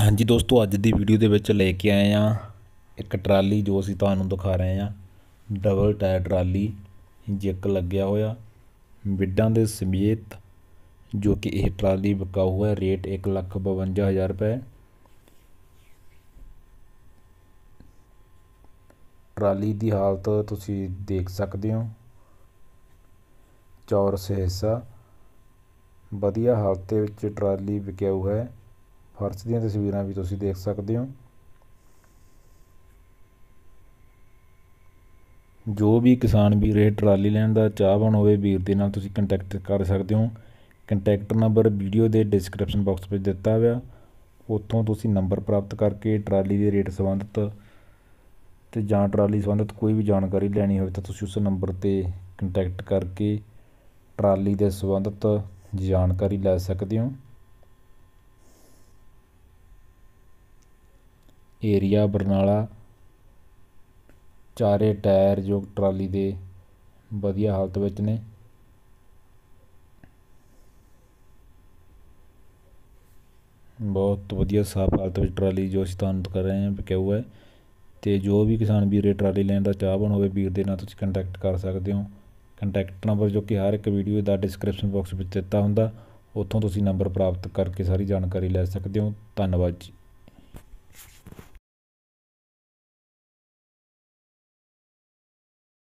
ਹਾਂਜੀ ਦੋਸਤੋ ਅੱਜ ਦੀ ਵੀਡੀਓ ਦੇ ਵਿੱਚ ਲੈ ਕੇ ਆਏ ਆ ਇੱਕ ਟਰਾਲੀ ਜੋ ਅਸੀਂ ਤੁਹਾਨੂੰ ਦਿਖਾ ਰਹੇ ਆ ਡਬਲ ਟਾਇਰ ਟਰਾਲੀ ਜਿੱਕ ਲੱਗਿਆ ਹੋਇਆ ਵਿੱਡਾਂ ਦੇ ਸਮੇਤ ਜੋ ਕਿ ਇਹ ਟਰਾਲੀ ਵਿਕਾਊ ਹੈ ਰੇਟ 152000 ਰੁਪਏ ਟਰਾਲੀ ਦੀ ਹਾਲਤ ਤੁਸੀਂ ਦੇਖ ਸਕਦੇ ਹੋ ਚੌਰਸ ਹਿੱਸਾ ਵਧੀਆ ਹਾਲਤ ਦੇ ਵਿੱਚ ਟਰਾਲੀ ਵਿਕਾਊ ਹੈ ਫਰਸ਼ ਦੀਆਂ ਤਸਵੀਰਾਂ ਵੀ ਤੁਸੀਂ ਦੇਖ ਸਕਦੇ ਹੋ ਜੋ ਵੀ ਕਿਸਾਨ ਵੀਰ ਇਹ ਟਰਾਲੀ ਲੈਣ ਦਾ ਚਾਹਵਾਨ ਹੋਵੇ ਵੀਰ ਦੇ ਨਾਲ ਤੁਸੀਂ ਕੰਟੈਕਟ ਕਰ ਸਕਦੇ ਹੋ ਕੰਟੈਕਟ ਨੰਬਰ ਵੀਡੀਓ ਦੇ ਡਿਸਕ੍ਰਿਪਸ਼ਨ ਬਾਕਸ ਵਿੱਚ ਦਿੱਤਾ ਹੋਇਆ ਉੱਥੋਂ ਤੁਸੀਂ ਨੰਬਰ ਪ੍ਰਾਪਤ ਕਰਕੇ ਟਰਾਲੀ ਦੇ ਰੇਟ ਸੰਬੰਧਤ ਤੇ ਜਾਂ ਟਰਾਲੀ ਸੰਬੰਧਤ ਕੋਈ ਵੀ ਜਾਣਕਾਰੀ ਲੈਣੀ ਹੋਵੇ ਤਾਂ ਤੁਸੀਂ ਉਸ ਨੰਬਰ ਤੇ ਕੰਟੈਕਟ ਕਰਕੇ ਟਰਾਲੀ ਦੇ ਸੰਬੰਧਤ ਜਾਣਕਾਰੀ ਲੈ ਸਕਦੇ ਹੋ ਏਰੀਆ ਬਰਨਾਲਾ ਚਾਰੇ ਟਾਇਰ ਜੋ ਟਰਾਲੀ ਦੇ ਵਧੀਆ ਹਾਲਤ ਵਿੱਚ ਨੇ ਬਹੁਤ ਵਧੀਆ ਸਾਫ ਹਾਲਤ ਵਿੱਚ ਟਰਾਲੀ ਜੋ ਅਸੀਂ ਤੁਹਾਨੂੰ ਕਰ ਰਹੇ ਹਾਂ ਕਿਉਂ ਹੈ ਤੇ ਜੋ ਵੀ ਕਿਸਾਨ ਵੀਰੇ ਇਹ ਟਰਾਲੀ ਲੈਣ ਦਾ ਚਾਹਵਾਨ ਹੋਵੇ ਵੀਰ ਦੇ ਨਾਲ ਤੁਸੀਂ ਕੰਟੈਕਟ ਕਰ ਸਕਦੇ ਹੋ ਕੰਟੈਕਟ ਨੰਬਰ ਜੋ ਕਿ ਹਰ ਇੱਕ ਵੀਡੀਓ ਦਾ ਡਿਸਕ੍ਰਿਪਸ਼ਨ ਬਾਕਸ ਵਿੱਚ ਦਿੱਤਾ ਹੁੰਦਾ ਉੱਥੋਂ ਤੁਸੀਂ ਨੰਬਰ ਪ੍ਰਾਪਤ ਕਰਕੇ ਸਾਰੀ ਜਾਣਕਾਰੀ ਲੈ ਸਕਦੇ ਹੋ ਧੰਨਵਾਦ ਜੀ